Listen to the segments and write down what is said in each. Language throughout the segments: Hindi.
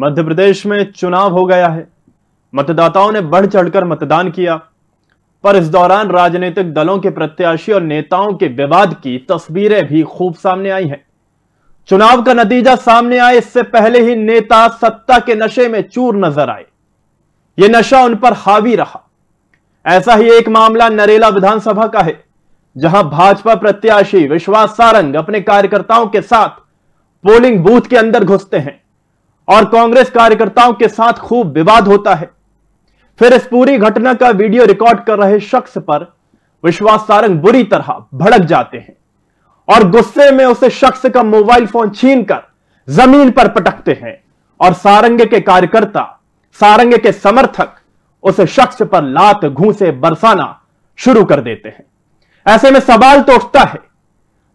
मध्य प्रदेश में चुनाव हो गया है मतदाताओं ने बढ़ चढ़कर मतदान किया पर इस दौरान राजनीतिक दलों के प्रत्याशी और नेताओं के विवाद की तस्वीरें भी खूब सामने आई हैं चुनाव का नतीजा सामने आए इससे पहले ही नेता सत्ता के नशे में चूर नजर आए यह नशा उन पर हावी रहा ऐसा ही एक मामला नरेला विधानसभा का है जहां भाजपा प्रत्याशी विश्वास सारंग अपने कार्यकर्ताओं के साथ पोलिंग बूथ के अंदर घुसते हैं और कांग्रेस कार्यकर्ताओं के साथ खूब विवाद होता है फिर इस पूरी घटना का वीडियो रिकॉर्ड कर रहे शख्स पर विश्वास सारंग बुरी तरह भड़क जाते हैं और गुस्से में उसे शख्स का मोबाइल फोन छीनकर जमीन पर पटकते हैं और सारंग के कार्यकर्ता सारंग के समर्थक उस शख्स पर लात घूसे बरसाना शुरू कर देते हैं ऐसे में सवाल तो उठता है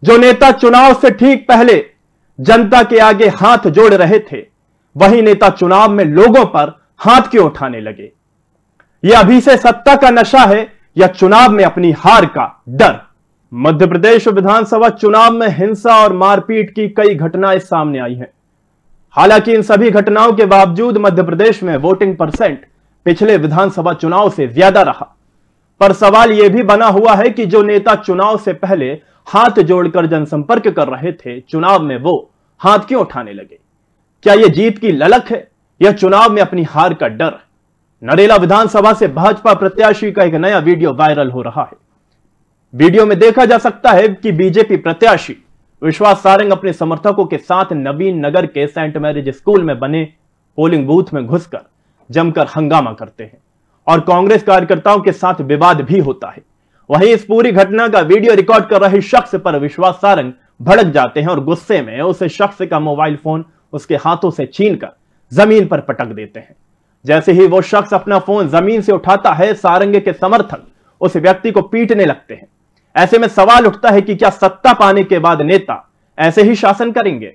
जो नेता चुनाव से ठीक पहले जनता के आगे हाथ जोड़ रहे थे वही नेता चुनाव में लोगों पर हाथ क्यों उठाने लगे यह अभी से सत्ता का नशा है या चुनाव में अपनी हार का डर मध्य प्रदेश विधानसभा चुनाव में हिंसा और मारपीट की कई घटनाएं सामने आई हैं हालांकि इन सभी घटनाओं के बावजूद मध्य प्रदेश में वोटिंग परसेंट पिछले विधानसभा चुनाव से ज्यादा रहा पर सवाल यह भी बना हुआ है कि जो नेता चुनाव से पहले हाथ जोड़कर जनसंपर्क कर रहे थे चुनाव में वो हाथ क्यों उठाने लगे क्या यह जीत की ललक है या चुनाव में अपनी हार का डर नरेला विधानसभा से भाजपा प्रत्याशी का एक नया वीडियो वायरल हो रहा है वीडियो में देखा जा सकता है कि बीजेपी प्रत्याशी विश्वास सारंग अपने समर्थकों के साथ नवीन नगर के सेंट मैरिज स्कूल में बने पोलिंग बूथ में घुसकर जमकर हंगामा करते हैं और कांग्रेस कार्यकर्ताओं के साथ विवाद भी होता है वहीं इस पूरी घटना का वीडियो रिकॉर्ड कर रहे शख्स पर विश्वास सारंग भड़क जाते हैं और गुस्से में उस शख्स का मोबाइल फोन उसके हाथों से छीन कर जमीन पर पटक देते हैं जैसे ही वो शख्स अपना फोन जमीन से उठाता है सारंग के समर्थक उस व्यक्ति को पीटने लगते हैं ऐसे में सवाल उठता है कि क्या सत्ता पाने के बाद नेता ऐसे ही शासन करेंगे